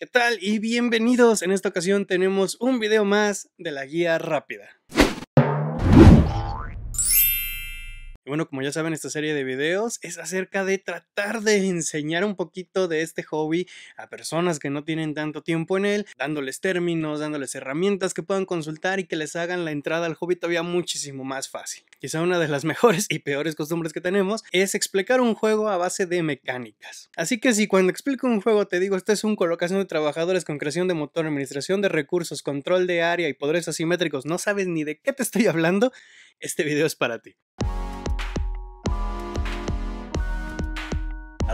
¿Qué tal? Y bienvenidos. En esta ocasión tenemos un video más de la guía rápida. Bueno, como ya saben, esta serie de videos es acerca de tratar de enseñar un poquito de este hobby a personas que no tienen tanto tiempo en él, dándoles términos, dándoles herramientas que puedan consultar y que les hagan la entrada al hobby todavía muchísimo más fácil. Quizá una de las mejores y peores costumbres que tenemos es explicar un juego a base de mecánicas. Así que si cuando explico un juego te digo, esto es un colocación de trabajadores con creación de motor, administración de recursos, control de área y poderes asimétricos, no sabes ni de qué te estoy hablando, este video es para ti.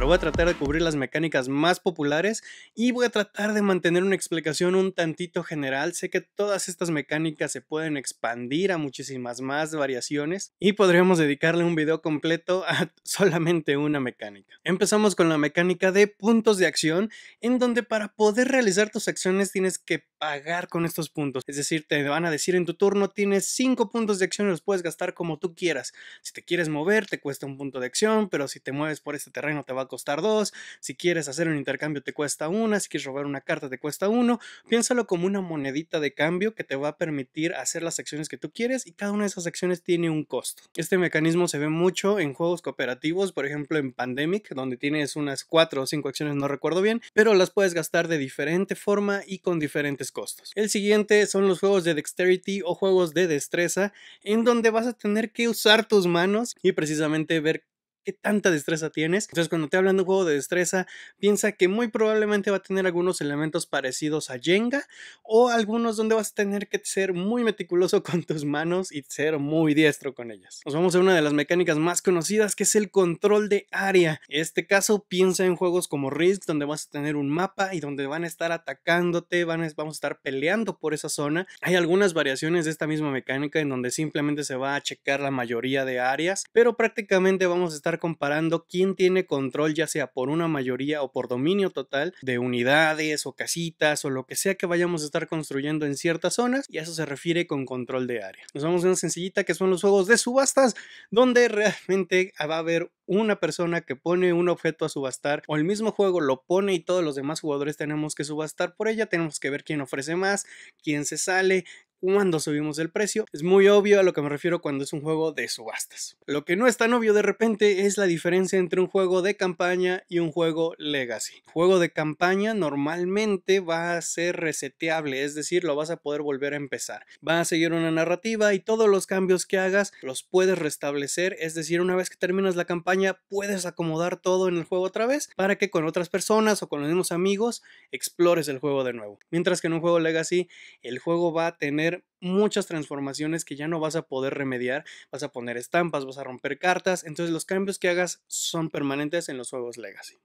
voy a tratar de cubrir las mecánicas más populares y voy a tratar de mantener una explicación un tantito general. Sé que todas estas mecánicas se pueden expandir a muchísimas más variaciones y podríamos dedicarle un video completo a solamente una mecánica. Empezamos con la mecánica de puntos de acción, en donde para poder realizar tus acciones tienes que pagar con estos puntos. Es decir, te van a decir en tu turno tienes 5 puntos de acción y los puedes gastar como tú quieras. Si te quieres mover, te cuesta un punto de acción, pero si te mueves por este terreno te va a costar dos, si quieres hacer un intercambio te cuesta una, si quieres robar una carta te cuesta uno, piénsalo como una monedita de cambio que te va a permitir hacer las acciones que tú quieres y cada una de esas acciones tiene un costo. Este mecanismo se ve mucho en juegos cooperativos, por ejemplo en Pandemic, donde tienes unas cuatro o cinco acciones, no recuerdo bien, pero las puedes gastar de diferente forma y con diferentes costos. El siguiente son los juegos de dexterity o juegos de destreza, en donde vas a tener que usar tus manos y precisamente ver qué tanta destreza tienes. Entonces, cuando te hablan de un juego de destreza, piensa que muy probablemente va a tener algunos elementos parecidos a Jenga o algunos donde vas a tener que ser muy meticuloso con tus manos y ser muy diestro con ellas. Nos vamos a una de las mecánicas más conocidas que es el control de área. En este caso, piensa en juegos como Risk, donde vas a tener un mapa y donde van a estar atacándote, van vamos a estar peleando por esa zona. Hay algunas variaciones de esta misma mecánica en donde simplemente se va a checar la mayoría de áreas, pero prácticamente vamos a estar comparando quién tiene control, ya sea por una mayoría o por dominio total de unidades o casitas o lo que sea que vayamos a estar construyendo en ciertas zonas, y eso se refiere con control de área. Nos vamos a una sencillita que son los juegos de subastas, donde realmente va a haber una persona que pone un objeto a subastar o el mismo juego lo pone y todos los demás jugadores tenemos que subastar por ella, tenemos que ver quién ofrece más, quién se sale, cuando subimos el precio. Es muy obvio a lo que me refiero cuando es un juego de subastas. Lo que no es tan obvio de repente es la diferencia entre un juego de campaña y un juego legacy. juego de campaña normalmente va a ser reseteable, es decir, lo vas a poder volver a empezar. Va a seguir una narrativa y todos los cambios que hagas los puedes restablecer, es decir, una vez que terminas la campaña puedes acomodar todo en el juego otra vez para que con otras personas o con los mismos amigos explores el juego de nuevo. Mientras que en un juego legacy el juego va a tener muchas transformaciones que ya no vas a poder remediar, vas a poner estampas, vas a romper cartas, entonces los cambios que hagas son permanentes en los juegos legacy.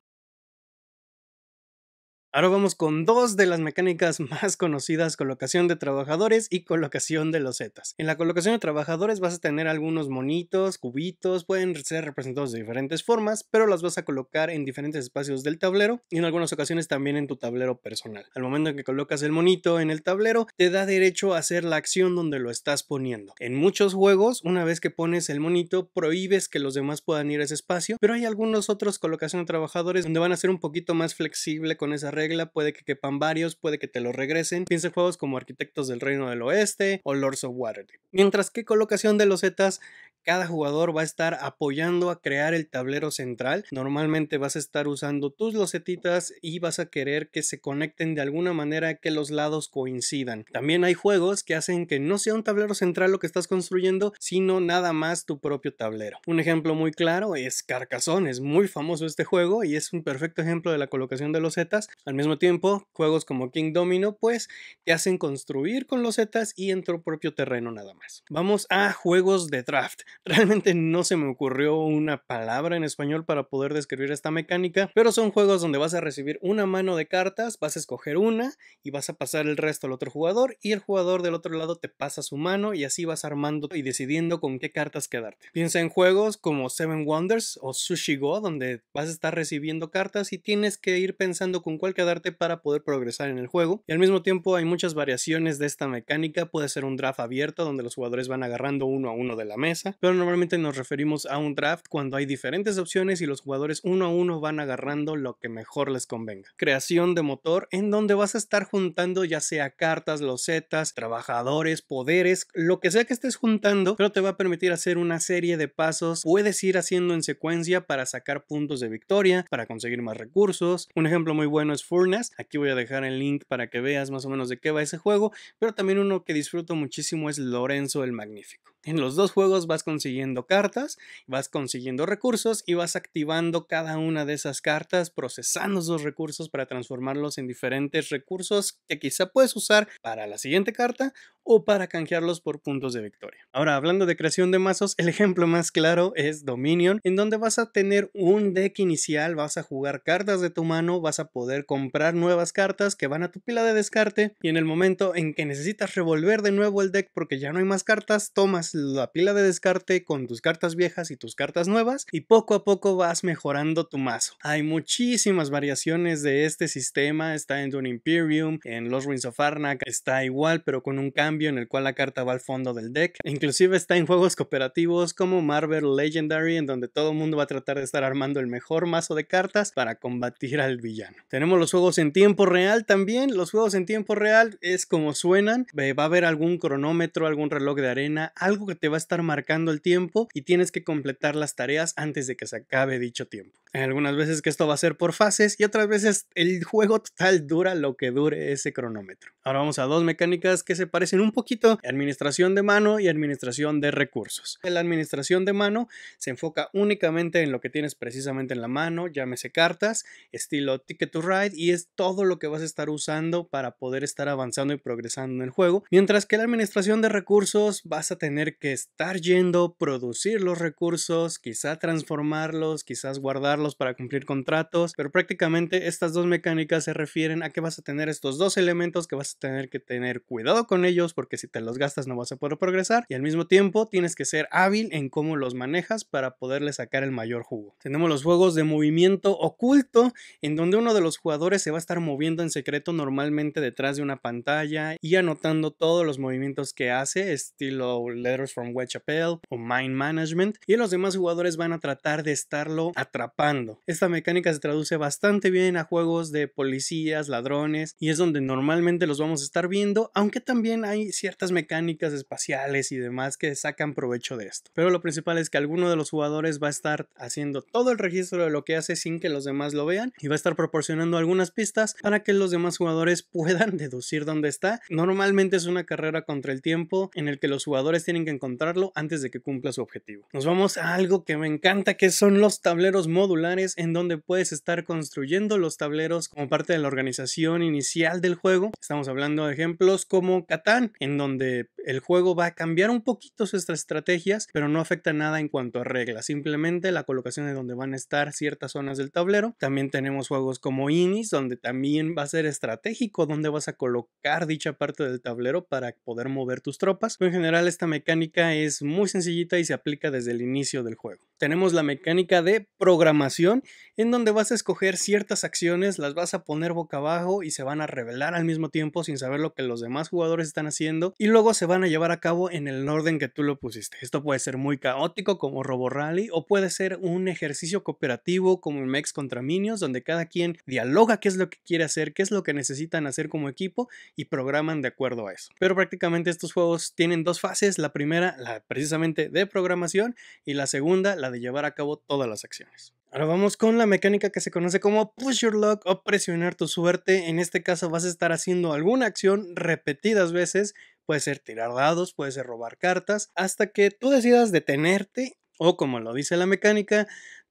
Ahora vamos con dos de las mecánicas más conocidas, colocación de trabajadores y colocación de losetas. En la colocación de trabajadores vas a tener algunos monitos, cubitos, pueden ser representados de diferentes formas, pero las vas a colocar en diferentes espacios del tablero y en algunas ocasiones también en tu tablero personal. Al momento en que colocas el monito en el tablero, te da derecho a hacer la acción donde lo estás poniendo. En muchos juegos, una vez que pones el monito, prohíbes que los demás puedan ir a ese espacio, pero hay algunos otros colocación de trabajadores donde van a ser un poquito más flexible con esa red regla, puede que quepan varios, puede que te lo regresen. Piensa en juegos como Arquitectos del Reino del Oeste o Lords of Waterdeep. Mientras que colocación de los losetas cada jugador va a estar apoyando a crear el tablero central. Normalmente vas a estar usando tus losetitas y vas a querer que se conecten de alguna manera que los lados coincidan. También hay juegos que hacen que no sea un tablero central lo que estás construyendo, sino nada más tu propio tablero. Un ejemplo muy claro es Carcassonne, es muy famoso este juego y es un perfecto ejemplo de la colocación de los losetas. Al mismo tiempo, juegos como King Domino pues te hacen construir con los zetas y en tu propio terreno nada más. Vamos a juegos de draft. Realmente no se me ocurrió una palabra en español para poder describir esta mecánica, pero son juegos donde vas a recibir una mano de cartas, vas a escoger una y vas a pasar el resto al otro jugador y el jugador del otro lado te pasa su mano y así vas armando y decidiendo con qué cartas quedarte. Piensa en juegos como Seven Wonders o Sushi Go donde vas a estar recibiendo cartas y tienes que ir pensando con cuál darte para poder progresar en el juego. Y al mismo tiempo hay muchas variaciones de esta mecánica. Puede ser un draft abierto donde los jugadores van agarrando uno a uno de la mesa, pero normalmente nos referimos a un draft cuando hay diferentes opciones y los jugadores uno a uno van agarrando lo que mejor les convenga. Creación de motor en donde vas a estar juntando ya sea cartas, losetas, trabajadores, poderes, lo que sea que estés juntando, pero te va a permitir hacer una serie de pasos. Puedes ir haciendo en secuencia para sacar puntos de victoria, para conseguir más recursos. Un ejemplo muy bueno es Aquí voy a dejar el link para que veas más o menos de qué va ese juego, pero también uno que disfruto muchísimo es Lorenzo el Magnífico. En los dos juegos vas consiguiendo cartas, vas consiguiendo recursos y vas activando cada una de esas cartas, procesando esos recursos para transformarlos en diferentes recursos que quizá puedes usar para la siguiente carta o para canjearlos por puntos de victoria. Ahora, hablando de creación de mazos, el ejemplo más claro es Dominion, en donde vas a tener un deck inicial, vas a jugar cartas de tu mano, vas a poder comprar nuevas cartas que van a tu pila de descarte y en el momento en que necesitas revolver de nuevo el deck porque ya no hay más cartas, tomas la pila de descarte con tus cartas viejas y tus cartas nuevas y poco a poco vas mejorando tu mazo. Hay muchísimas variaciones de este sistema, está en Dune Imperium, en Los Ruins of Arnak, está igual pero con un cambio en el cual la carta va al fondo del deck. Inclusive está en juegos cooperativos como Marvel Legendary en donde todo el mundo va a tratar de estar armando el mejor mazo de cartas para combatir al villano. Tenemos los juegos en tiempo real también. Los juegos en tiempo real es como suenan. Eh, va a haber algún cronómetro, algún reloj de arena, algo que te va a estar marcando el tiempo y tienes que completar las tareas antes de que se acabe dicho tiempo. Algunas veces que esto va a ser por fases y otras veces el juego total dura lo que dure ese cronómetro. Ahora vamos a dos mecánicas que se parecen un poquito administración de mano y administración de recursos. La administración de mano se enfoca únicamente en lo que tienes precisamente en la mano, llámese cartas, estilo Ticket to Ride y es todo lo que vas a estar usando para poder estar avanzando y progresando en el juego. Mientras que la administración de recursos vas a tener que estar yendo, producir los recursos, quizá transformarlos, quizás guardarlos para cumplir contratos, pero prácticamente estas dos mecánicas se refieren a que vas a tener estos dos elementos que vas a tener que tener cuidado con ellos porque si te los gastas no vas a poder progresar y al mismo tiempo tienes que ser hábil en cómo los manejas para poderle sacar el mayor jugo. Tenemos los juegos de movimiento oculto en donde uno de los jugadores se va a estar moviendo en secreto normalmente detrás de una pantalla y anotando todos los movimientos que hace, estilo Letters from Whitechapel o Mind Management y los demás jugadores van a tratar de estarlo atrapando. Esta mecánica se traduce bastante bien a juegos de policías, ladrones y es donde normalmente los vamos a estar viendo, aunque también hay ciertas mecánicas espaciales y demás que sacan provecho de esto. Pero lo principal es que alguno de los jugadores va a estar haciendo todo el registro de lo que hace sin que los demás lo vean y va a estar proporcionando algunas pistas para que los demás jugadores puedan deducir dónde está. Normalmente es una carrera contra el tiempo en el que los jugadores tienen que encontrarlo antes de que cumpla su objetivo. Nos vamos a algo que me encanta que son los tableros modulares en donde puedes estar construyendo los tableros como parte de la organización inicial del juego. Estamos hablando de ejemplos como Catán, en donde el juego va a cambiar un poquito sus estrategias, pero no afecta nada en cuanto a reglas, simplemente la colocación de donde van a estar ciertas zonas del tablero. También tenemos juegos como Inis, donde también va a ser estratégico donde vas a colocar dicha parte del tablero para poder mover tus tropas. en general esta mecánica es muy sencillita y se aplica desde el inicio del juego. Tenemos la mecánica de programación, en donde vas a escoger ciertas acciones, las vas a poner boca abajo y se van a revelar al mismo tiempo sin saber lo que los demás jugadores están haciendo y luego se van a llevar a cabo en el orden que tú lo pusiste. Esto puede ser muy caótico como Robo Rally o puede ser un ejercicio cooperativo como el Mex contra Minions donde cada quien dialoga qué es lo que quiere hacer, qué es lo que necesitan hacer como equipo y programan de acuerdo a eso. Pero prácticamente estos juegos tienen dos fases, la primera la precisamente de programación y la segunda la de llevar a cabo todas las acciones. Ahora vamos con la mecánica que se conoce como push your luck o presionar tu suerte. En este caso vas a estar haciendo alguna acción repetidas veces. Puede ser tirar dados, puede ser robar cartas, hasta que tú decidas detenerte o como lo dice la mecánica,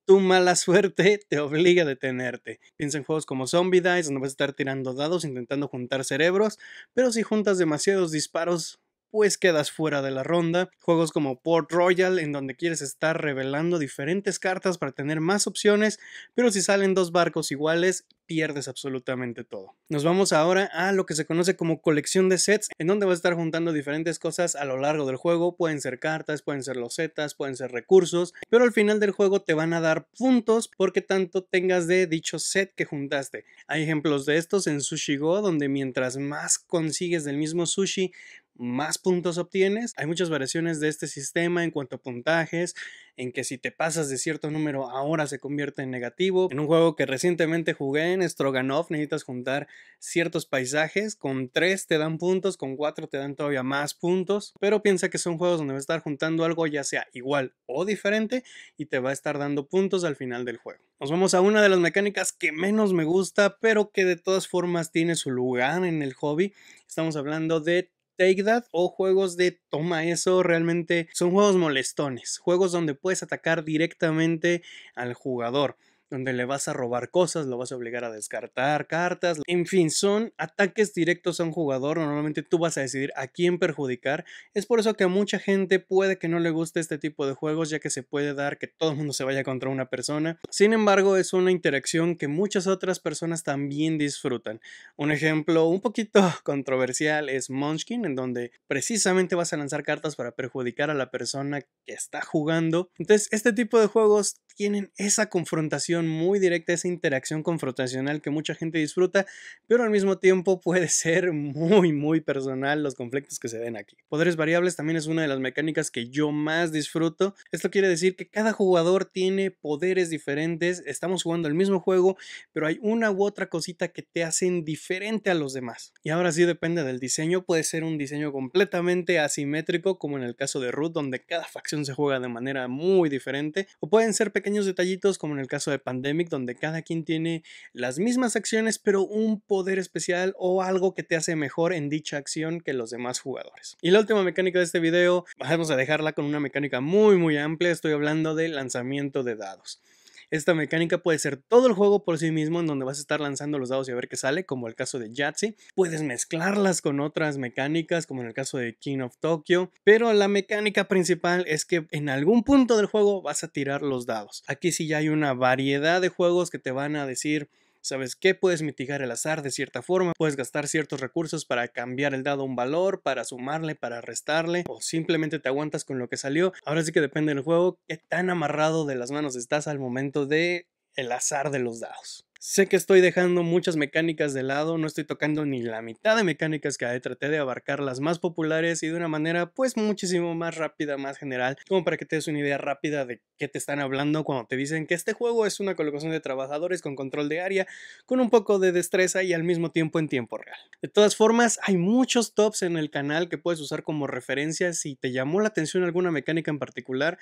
tu mala suerte te obliga a detenerte. Piensa en juegos como Zombie Dice, donde vas a estar tirando dados intentando juntar cerebros, pero si juntas demasiados disparos pues quedas fuera de la ronda. Juegos como Port Royal, en donde quieres estar revelando diferentes cartas para tener más opciones, pero si salen dos barcos iguales, pierdes absolutamente todo. Nos vamos ahora a lo que se conoce como colección de sets, en donde vas a estar juntando diferentes cosas a lo largo del juego. Pueden ser cartas, pueden ser losetas, pueden ser recursos, pero al final del juego te van a dar puntos porque tanto tengas de dicho set que juntaste. Hay ejemplos de estos en Sushi Go, donde mientras más consigues del mismo sushi, más puntos obtienes. Hay muchas variaciones de este sistema en cuanto a puntajes, en que si te pasas de cierto número ahora se convierte en negativo. En un juego que recientemente jugué en Stroganov necesitas juntar ciertos paisajes, con 3 te dan puntos, con 4 te dan todavía más puntos, pero piensa que son juegos donde vas a estar juntando algo ya sea igual o diferente y te va a estar dando puntos al final del juego. Nos vamos a una de las mecánicas que menos me gusta, pero que de todas formas tiene su lugar en el hobby. Estamos hablando de Take That o juegos de toma eso, realmente son juegos molestones, juegos donde puedes atacar directamente al jugador donde le vas a robar cosas, lo vas a obligar a descartar cartas. En fin, son ataques directos a un jugador. Normalmente tú vas a decidir a quién perjudicar. Es por eso que a mucha gente puede que no le guste este tipo de juegos, ya que se puede dar que todo el mundo se vaya contra una persona. Sin embargo, es una interacción que muchas otras personas también disfrutan. Un ejemplo un poquito controversial es Munchkin, en donde precisamente vas a lanzar cartas para perjudicar a la persona que está jugando. Entonces, este tipo de juegos tienen esa confrontación muy directa, esa interacción confrontacional que mucha gente disfruta, pero al mismo tiempo puede ser muy, muy personal los conflictos que se den aquí. Poderes variables también es una de las mecánicas que yo más disfruto. Esto quiere decir que cada jugador tiene poderes diferentes, estamos jugando el mismo juego, pero hay una u otra cosita que te hacen diferente a los demás. Y ahora sí depende del diseño, puede ser un diseño completamente asimétrico, como en el caso de Root, donde cada facción se juega de manera muy diferente, o pueden ser pequeños detallitos como en el caso de Pandemic, donde cada quien tiene las mismas acciones, pero un poder especial o algo que te hace mejor en dicha acción que los demás jugadores. Y la última mecánica de este video, vamos a dejarla con una mecánica muy muy amplia, estoy hablando de lanzamiento de dados. Esta mecánica puede ser todo el juego por sí mismo en donde vas a estar lanzando los dados y a ver qué sale, como el caso de Jatsi. Puedes mezclarlas con otras mecánicas, como en el caso de King of Tokyo, pero la mecánica principal es que en algún punto del juego vas a tirar los dados. Aquí sí ya hay una variedad de juegos que te van a decir ¿Sabes qué? Puedes mitigar el azar de cierta forma, puedes gastar ciertos recursos para cambiar el dado a un valor, para sumarle, para restarle, o simplemente te aguantas con lo que salió. Ahora sí que depende del juego, qué tan amarrado de las manos estás al momento de el azar de los dados. Sé que estoy dejando muchas mecánicas de lado, no estoy tocando ni la mitad de mecánicas que traté de abarcar las más populares y de una manera pues muchísimo más rápida, más general, como para que te des una idea rápida de qué te están hablando cuando te dicen que este juego es una colocación de trabajadores con control de área, con un poco de destreza y al mismo tiempo en tiempo real. De todas formas, hay muchos tops en el canal que puedes usar como referencia si te llamó la atención alguna mecánica en particular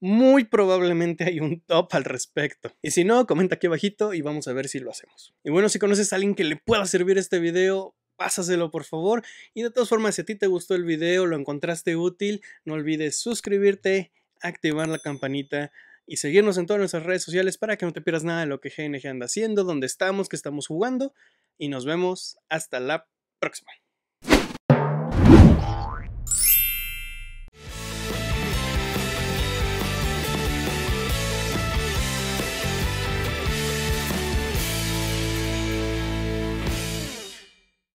muy probablemente hay un top al respecto. Y si no, comenta aquí abajito y vamos a ver si lo hacemos. Y bueno, si conoces a alguien que le pueda servir este video, pásaselo por favor. Y de todas formas, si a ti te gustó el video, lo encontraste útil, no olvides suscribirte, activar la campanita y seguirnos en todas nuestras redes sociales para que no te pierdas nada de lo que GNG anda haciendo, dónde estamos, qué estamos jugando. Y nos vemos hasta la próxima.